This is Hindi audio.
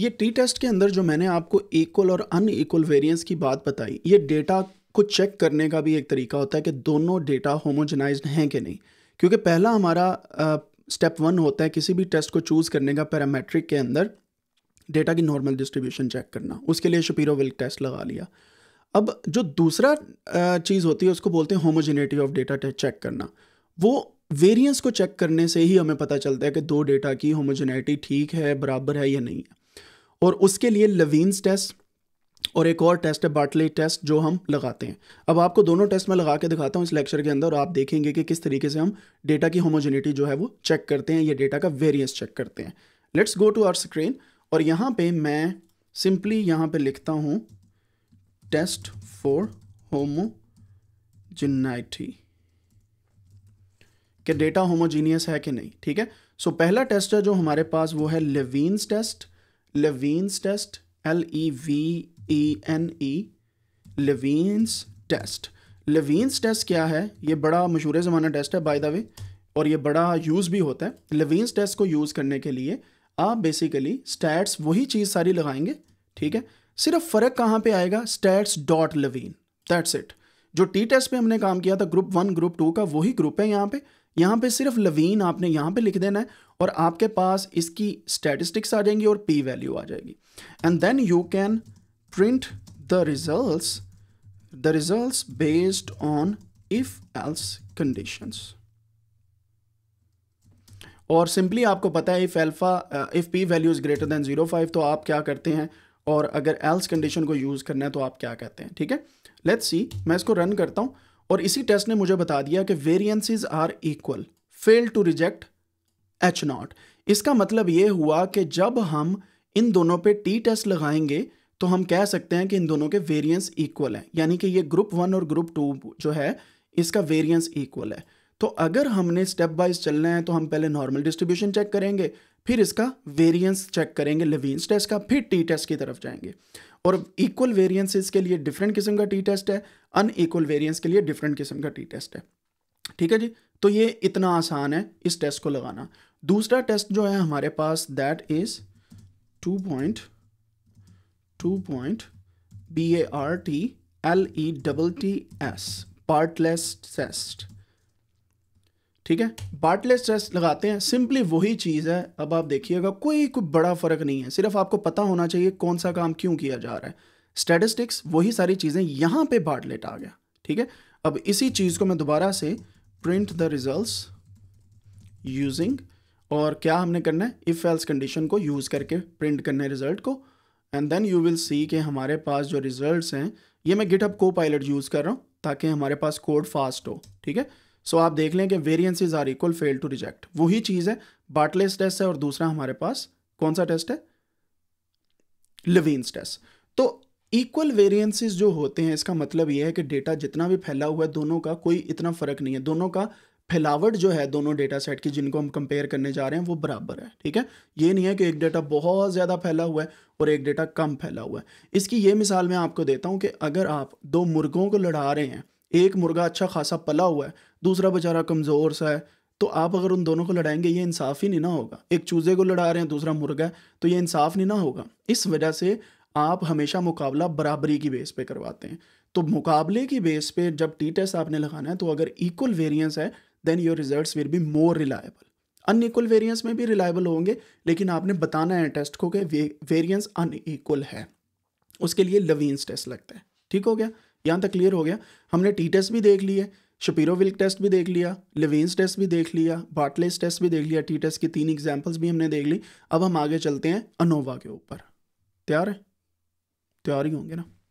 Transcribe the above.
ये टी टेस्ट के अंदर जो मैंने आपको इक्वल और अन इक्वल वेरियंस की बात बताई ये डेटा को चेक करने का भी एक तरीका होता है कि दोनों डेटा होमोजनाइज हैं कि नहीं क्योंकि पहला हमारा स्टेप वन होता है किसी भी टेस्ट को चूज़ करने का पैरामेट्रिक के अंदर डेटा की नॉर्मल डिस्ट्रीब्यूशन चेक करना उसके लिए शपीरो विल्क टेस्ट लगा लिया अब जो दूसरा चीज़ होती है उसको बोलते हैं होमोजेनेटी ऑफ डेटा चेक करना वो वेरिएंस को चेक करने से ही हमें पता चलता है कि दो डेटा की होमोजेनेटी ठीक है बराबर है या नहीं है और उसके लिए लवीन्स टेस्ट और एक और टेस्ट है बाटले टेस्ट जो हम लगाते हैं अब आपको दोनों टेस्ट में लगा के दिखाता हूँ इस लेक्चर के अंदर और आप देखेंगे कि किस तरीके से हम डेटा की होमोजेनिटी जो है वो चेक करते हैं या डेटा का वेरियंस चेक करते हैं let's go to R screen और यहाँ पे मैं सिंपली यहाँ पे लिखता हूँ टेस्ट फॉर होमोजिनाइटी कि डेटा होमोजीनियस है कि नहीं ठीक है सो so, पहला टेस्ट है जो हमारे पास वो है Levine's test Levine's test, L E V E N E, Levine's test Levine's test क्या है ये बड़ा मशहूर ज़माना टेस्ट है by द वे और ये बड़ा यूज़ भी होता है Levine's टेस्ट को यूज़ करने के लिए आप बेसिकली stats वही चीज़ सारी लगाएंगे ठीक है सिर्फ फ़र्क कहाँ पे आएगा stats dot Levene that's it जो टी टेस्ट पे हमने काम किया था ग्रुप वन ग्रुप टू का वही ग्रुप है यहाँ पे यहाँ पे सिर्फ लवीन आपने यहाँ पे लिख देना है और आपके पास इसकी स्टैटिस्टिक्स आ जाएंगी और पी वैल्यू आ जाएगी and then you can print the results the results based on if else conditions और सिंपली आपको पता है if alpha if P value is greater than zero five तो आप क्या करते हैं और अगर एल्स कंडीशन को यूज़ करना है तो आप क्या कहते हैं ठीक है लेट्स सी मैं इसको रन करता हूँ और इसी टेस्ट ने मुझे बता दिया कि variances are equal fail to reject H naught इसका मतलब ये हुआ कि जब हम इन दोनों पे टी टेस्ट लगाएंगे तो हम कह सकते हैं कि इन दोनों के वेरियंस इक्वल हैं यानी कि ये ग्रुप वन और ग्रुप टू जो है इसका वेरियंस इक्वल है तो अगर हमने स्टेप बाइज चलना है तो हम पहले नॉर्मल डिस्ट्रीब्यूशन चेक करेंगे फिर इसका वेरिएंस चेक करेंगे लेवींस टेस्ट का फिर टी टेस्ट की तरफ जाएंगे और इक्वल वेरियंसेस के लिए डिफरेंट किस्म का टी टेस्ट है अन इक्वल वेरियंस के लिए डिफरेंट किस्म का टी टेस्ट है ठीक है जी तो ये इतना आसान है इस टेस्ट को लगाना दूसरा टेस्ट जो है हमारे पास that is two point two point B A R T L E double T S Bartlett's test ठीक है बाटले स्ट्रेस लगाते हैं सिंपली वही चीज़ है अब आप देखिएगा कोई कोई बड़ा फ़र्क नहीं है सिर्फ आपको पता होना चाहिए कौन सा काम क्यों किया जा रहा है स्टेटिस्टिक्स वही सारी चीज़ें यहाँ पे बाटलेट आ गया ठीक है अब इसी चीज़ को मैं दोबारा से प्रिंट द रिजल्ट यूजिंग और क्या हमने करना है इफ़ एल्स कंडीशन को यूज़ करके प्रिंट करना है रिजल्ट को and then you will see कि हमारे पास जो रिजल्ट्स हैं ये मैं गिटअप को पायलट यूज़ कर रहा हूँ ताकि हमारे पास कोड फास्ट हो ठीक है सो आप देख लें कि variances are equal fail to reject वही चीज़ है बाटलेस टेस्ट है और दूसरा हमारे पास कौन सा टेस्ट है लिवीन टेस्ट तो इक्वल वेरियंसिस जो होते हैं इसका मतलब यह है कि डेटा जितना भी फैला हुआ है दोनों का कोई इतना फर्क नहीं है दोनों का फैलावट जो है दोनों डेटा सेट की जिनको हम कंपेयर करने जा रहे हैं वो बराबर है ठीक है ये नहीं है कि एक डेटा बहुत ज़्यादा फैला हुआ है और एक डेटा कम फैला हुआ है इसकी ये मिसाल मैं आपको देता हूं कि अगर आप दो मुर्गों को लड़ा रहे हैं एक मुर्गा अच्छा खासा पला हुआ है दूसरा बेचारा कमज़ोर सा है तो आप अगर उन दोनों को लड़ाएंगे ये इंसाफ ही नहीं ना होगा एक चूजे को लड़ा रहे हैं दूसरा मुर्गा है तो ये इंसाफ नहीं ना होगा इस वजह से आप हमेशा मुकाबला बराबरी की बेस पे करवाते हैं तो मुकाबले की बेस पे जब टी टेस्ट आपने लगाना है तो अगर इक्वल वेरियंस है then your result will be more reliable unequal variance में भी रिलायबल होंगे लेकिन आपने बताना है टेस्ट को कि वेरियंस अनईक्वल है उसके लिए लवीन्स टेस्ट लगता है ठीक हो गया यहाँ तक क्लियर हो गया हमने टी टेस्ट भी देख लिए शपीरो विल्क टेस्ट भी देख लिया लिवेंस टेस्ट भी देख लिया बाटलेस टेस्ट भी देख लिया टी टेस्ट की तीन एग्जाम्पल्स भी हमने देख ली अब हम आगे चलते हैं अनोवा के ऊपर तैयार है तैयार ही होंगे ना